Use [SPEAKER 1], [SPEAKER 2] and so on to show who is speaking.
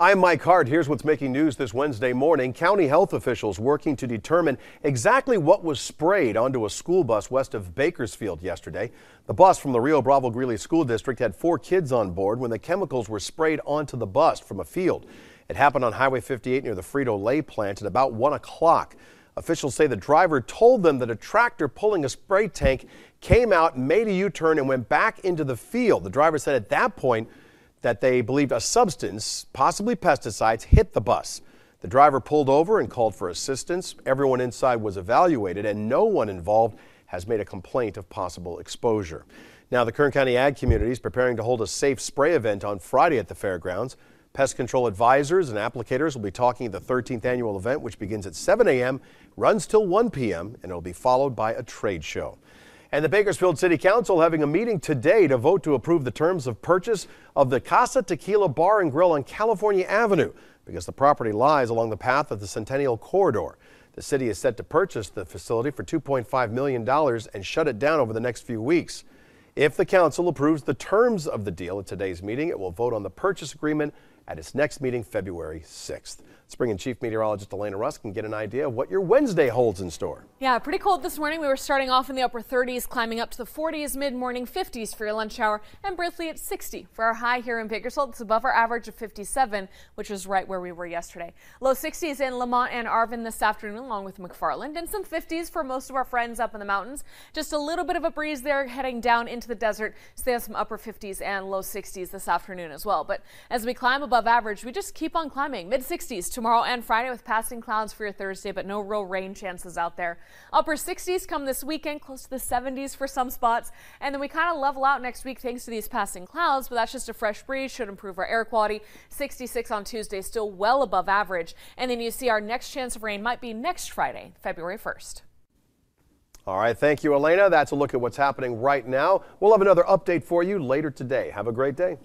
[SPEAKER 1] I'm Mike Hart. Here's what's making news this Wednesday morning. County health officials working to determine exactly what was sprayed onto a school bus west of Bakersfield yesterday. The bus from the Rio Bravo Greeley School District had four kids on board when the chemicals were sprayed onto the bus from a field. It happened on Highway 58 near the Frito Lay plant at about 1 o'clock. Officials say the driver told them that a tractor pulling a spray tank came out, made a U turn, and went back into the field. The driver said at that point, that they believed a substance, possibly pesticides, hit the bus. The driver pulled over and called for assistance. Everyone inside was evaluated, and no one involved has made a complaint of possible exposure. Now, the Kern County Ag Community is preparing to hold a safe spray event on Friday at the fairgrounds. Pest control advisors and applicators will be talking at the 13th annual event, which begins at 7 a.m., runs till 1 p.m., and it'll be followed by a trade show. And the Bakersfield City Council having a meeting today to vote to approve the terms of purchase of the Casa Tequila Bar and Grill on California Avenue because the property lies along the path of the Centennial Corridor. The city is set to purchase the facility for $2.5 million and shut it down over the next few weeks. If the council approves the terms of the deal at today's meeting, it will vote on the purchase agreement at its next meeting February 6th. Let's bring in Chief Meteorologist Elena Rusk and get an idea of what your Wednesday holds in store.
[SPEAKER 2] Yeah, pretty cold this morning. We were starting off in the upper 30s, climbing up to the 40s, mid morning 50s for your lunch hour, and briefly at 60 for our high here in Bakersfield. It's above our average of 57, which is right where we were yesterday. Low 60s in Lamont and Arvin this afternoon, along with McFarland, and some 50s for most of our friends up in the mountains. Just a little bit of a breeze there heading down into the desert, so they have some upper 50s and low 60s this afternoon as well. But as we climb above, above average. We just keep on climbing. Mid 60s tomorrow and Friday with passing clouds for your Thursday, but no real rain chances out there. Upper 60s come this weekend, close to the 70s for some spots. And then we kind of level out next week thanks to these passing clouds, but that's just a fresh breeze, should improve our air quality. 66 on Tuesday, still well above average. And then you see our next chance of rain might be next Friday, February 1st.
[SPEAKER 1] All right, thank you, Elena. That's a look at what's happening right now. We'll have another update for you later today. Have a great day.